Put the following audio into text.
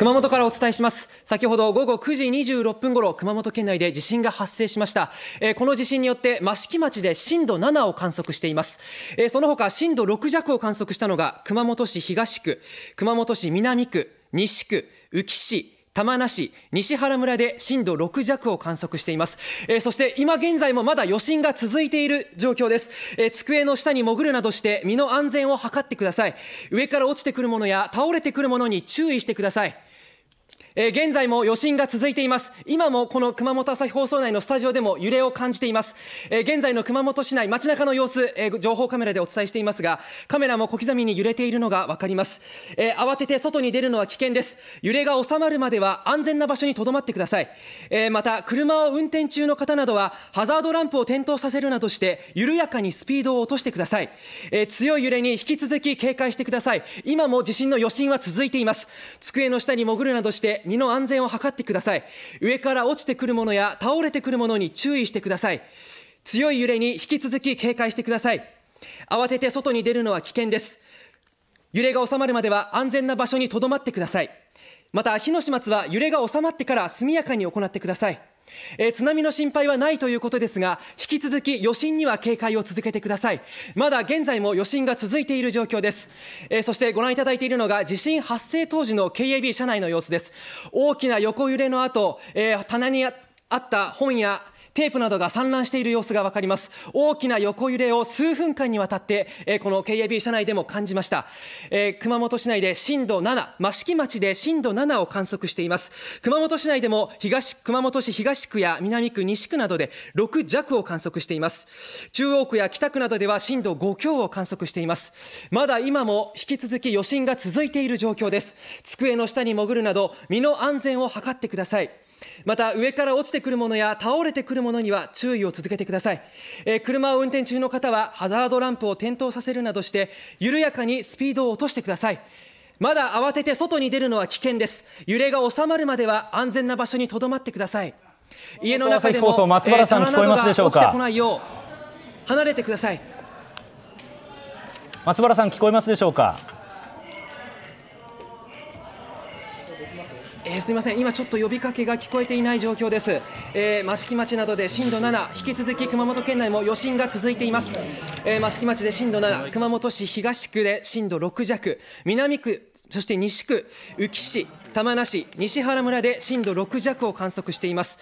熊本からお伝えします。先ほど午後9時26分頃、熊本県内で地震が発生しました。えー、この地震によって、益城町で震度7を観測しています。えー、その他、震度6弱を観測したのが、熊本市東区、熊本市南区、西区、宇城市、玉名市、西原村で震度6弱を観測しています。えー、そして今現在もまだ余震が続いている状況です、えー、机の下に潜るなどして身の安全を図ってください。上から落ちてくるものや倒れてくるものに注意してください。えー、現在も余震が続いています今もこの熊本朝日放送内のスタジオでも揺れを感じています、えー、現在の熊本市内街中の様子、えー、情報カメラでお伝えしていますがカメラも小刻みに揺れているのが分かります、え慌てて外に出るのは危険です揺れが収まるまでは安全な場所にとどまってください、えまた車を運転中の方などはハザードランプを点灯させるなどして緩やかにスピードを落としてください、え強い揺れに引き続き警戒してください今も地震の余震は続いています机の下に潜るなどして身の安全を図ってください。上から落ちてくるものや倒れてくるものに注意してください。強い揺れに引き続き警戒してください。慌てて外に出るのは危険です。揺れが収まるまでは安全な場所にとどまってください。また、火の始末は揺れが収まってから速やかに行ってください。えー、津波の心配はないということですが引き続き余震には警戒を続けてくださいまだ現在も余震が続いている状況です、えー、そしてご覧いただいているのが地震発生当時の KAB 社内の様子です大きな横揺れの後、えー、棚にあった本やテープなどが散乱している様子が分かります大きな横揺れを数分間にわたって、えこの KAB 社内でも感じました、え熊本市内で震度7益城町で震度7を観測しています熊本市内でも東熊本市東区や南区西区などで6弱を観測しています中央区や北区などでは震度5強を観測していますまだ今も引き続き余震が続いている状況です机の下に潜るなど身の安全を図ってくださいまた上から落ちてくるものや倒れてくるものには注意を続けてください、えー、車を運転中の方はハザードランプを点灯させるなどして緩やかにスピードを落としてくださいまだ慌てて外に出るのは危険です揺れが収まるまでは安全な場所にとどまってください家の中でも松原さん、聞こえますでしょうか離れてください松原さん聞こえますでしょうかえー、すみません、今ちょっと呼びかけが聞こえていない状況です、えー、益城町などで震度7、引き続き熊本県内も余震が続いています、えー、益城町で震度7、熊本市東区で震度6弱、南区、そして西区、宇城市、玉名市、西原村で震度6弱を観測しています。